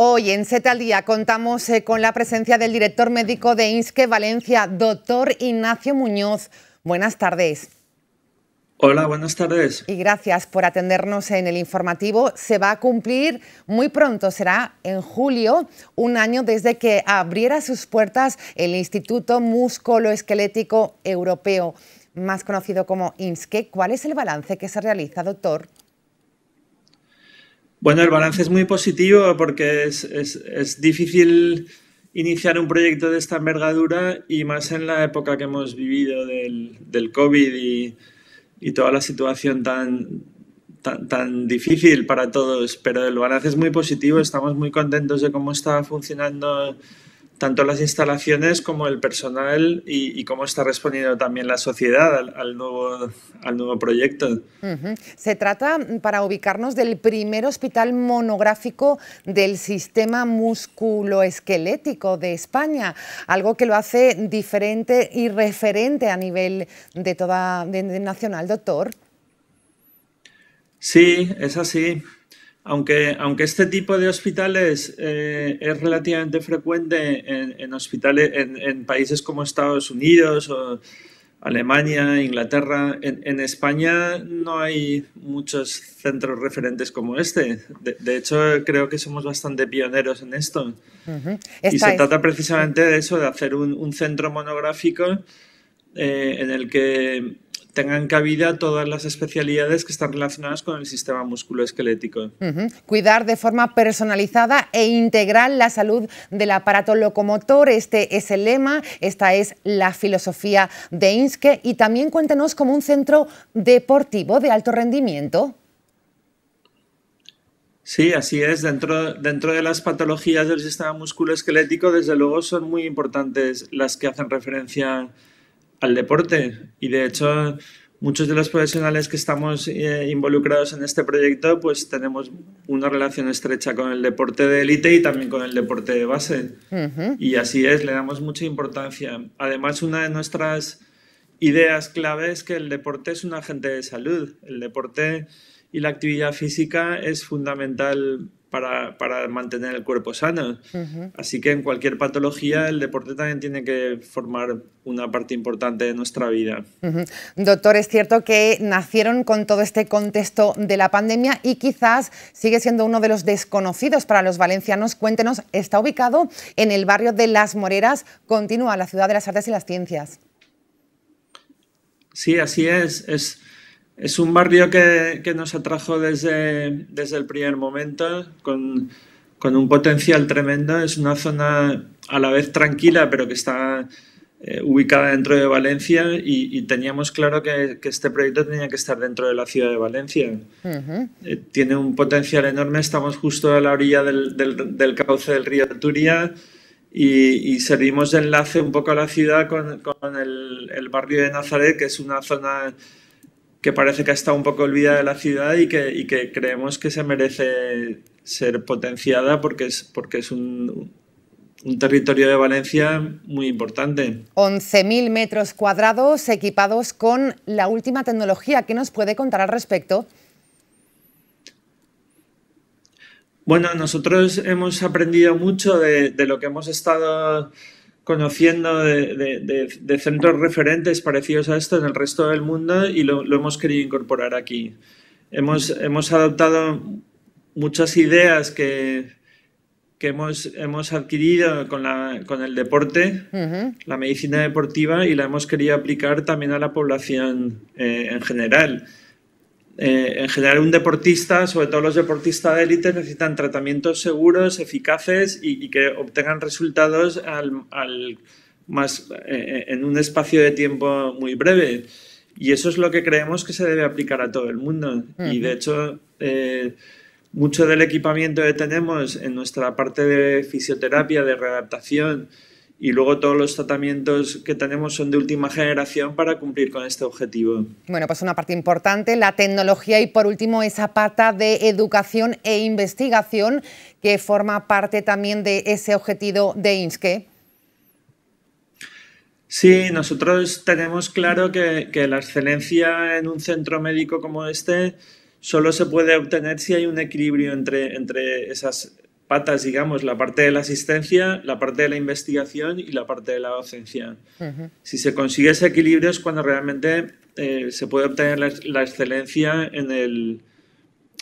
Hoy en Z al Día contamos eh, con la presencia del director médico de INSCE Valencia, doctor Ignacio Muñoz. Buenas tardes. Hola, buenas tardes. Y gracias por atendernos en el informativo. Se va a cumplir muy pronto, será en julio, un año desde que abriera sus puertas el Instituto Musculoesquelético Europeo, más conocido como INSCE. ¿Cuál es el balance que se realiza, doctor? Bueno, el balance es muy positivo porque es, es, difícil iniciar un proyecto de esta envergadura y más en la época que hemos vivido del, del COVID y, y, toda la situación tan, tan, tan, difícil para todos. Pero el balance es muy positivo, estamos muy contentos de cómo está funcionando tanto las instalaciones como el personal y, cómo está respondiendo también la sociedad al, nuevo, proyecto. Se trata, mm, para ubicarnos, del primer hospital monográfico del sistema musculoesquelético de España, algo que lo hace diferente y referente a nivel de toda nacional, doctor. Sí, es así. Aunque, este tipo de hospitales eh, es relativamente frecuente en, hospitales, en, países como Estados Unidos o Alemania, Inglaterra, en, España no hay muchos centros referentes como este. De, hecho, creo que somos bastante pioneros en esto. Y se trata precisamente de eso, de hacer un, centro monográfico eh, en el que tengan cabida todas las especialidades que están relacionadas con el sistema musculoesquelético. Cuidar de forma personalizada e integral la salud del aparato locomotor, este es el lema, esta es la filosofía de INSKE y también cuéntenos como un centro deportivo de alto rendimiento. Sí, así es. Dentro, dentro de las patologías del sistema musculoesquelético, desde luego, son muy importantes las que hacen referencia a al deporte. Y de hecho, muchos de los profesionales que estamos eh, involucrados en este proyecto, pues tenemos una relación estrecha con el deporte de élite y también con el deporte de base. Y así es, le damos mucha importancia. Además, una de nuestras ideas clave es que el deporte es un agente de salud. El deporte y la actividad física es fundamental para, mantener el cuerpo sano. Así que en cualquier patología el deporte también tiene que formar una parte importante de nuestra vida. Doctor, es cierto que nacieron con todo este contexto de la pandemia y quizás sigue siendo uno de los desconocidos para los valencianos. Cuéntenos, está ubicado en el barrio de Las Moreras, continúa la ciudad de las artes y las ciencias. Sí, así es. Es es un barrio que, nos atrajo desde, desde, el primer momento, con, con, un potencial tremendo. Es una zona a la vez tranquila, pero que está eh, ubicada dentro de Valencia y, teníamos claro que, que, este proyecto tenía que estar dentro de la ciudad de Valencia. Eh, tiene un potencial enorme, estamos justo a la orilla del, cauce del río Turia. Y, y, servimos de enlace un poco a la ciudad con, con el, el, barrio de Nazaret, que es una zona que parece que ha estado un poco olvidada de la ciudad y que, que creemos que se merece ser potenciada porque es, porque es un, territorio de Valencia muy importante. 11.000 metros cuadrados equipados con la última tecnología. ¿Qué nos puede contar al respecto? Bueno, nosotros hemos aprendido mucho de, de lo que hemos estado conociendo de, centros referentes parecidos a esto en el resto del mundo y lo, hemos querido incorporar aquí. Hemos, adoptado muchas ideas que, hemos, adquirido con, el deporte, la medicina deportiva, y la hemos querido aplicar también a la población eh, en general. Eh, en general, un deportista, sobre todo los deportistas de élite, necesitan tratamientos seguros, eficaces y, que obtengan resultados eh, eh, en un espacio de tiempo muy breve. Y eso es lo que creemos que se debe aplicar a todo el mundo. Y de hecho, mucho del equipamiento que tenemos en nuestra parte de fisioterapia, de readaptación, y luego todos los tratamientos que tenemos son de última generación para cumplir con este objetivo. Bueno, pues una parte importante, la tecnología y por último esa pata de educación e investigación que forma parte también de ese objetivo de INSCE. Sí, nosotros tenemos claro que, la excelencia en un centro médico como este solo se puede obtener si hay un equilibrio entre, entre esas patas, digamos, la parte de la asistencia, la parte de la investigación y la parte de la docencia. Si se consigue ese equilibrio es cuando realmente eh, se puede obtener la, excelencia en,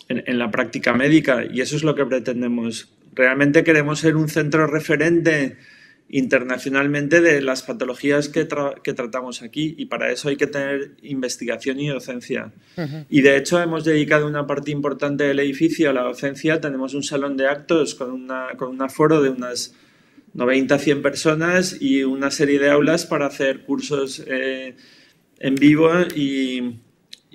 en, la práctica médica y eso es lo que pretendemos. Realmente queremos ser un centro referente internacionalmente de las patologías que, tratamos aquí y para eso hay que tener investigación y docencia. Y de hecho hemos dedicado una parte importante del edificio a la docencia. Tenemos un salón de actos con, con un aforo de unas 90-100 personas y una serie de aulas para hacer cursos eh, en vivo y,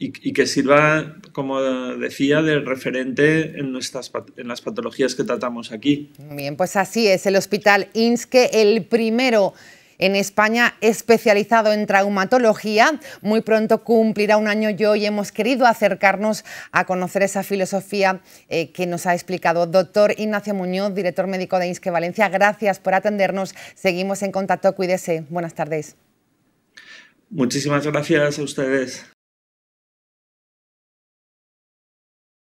y, que sirva, como decía, de referente en, nuestras, en las patologías que tratamos aquí. Bien, pues así es. El Hospital INSCE, el primero en España especializado en traumatología. Muy pronto cumplirá un año yo y hemos querido acercarnos a conocer esa filosofía eh, que nos ha explicado doctor Ignacio Muñoz, director médico de INSQUE Valencia. Gracias por atendernos. Seguimos en contacto. Cuídese. Buenas tardes. Muchísimas gracias a ustedes.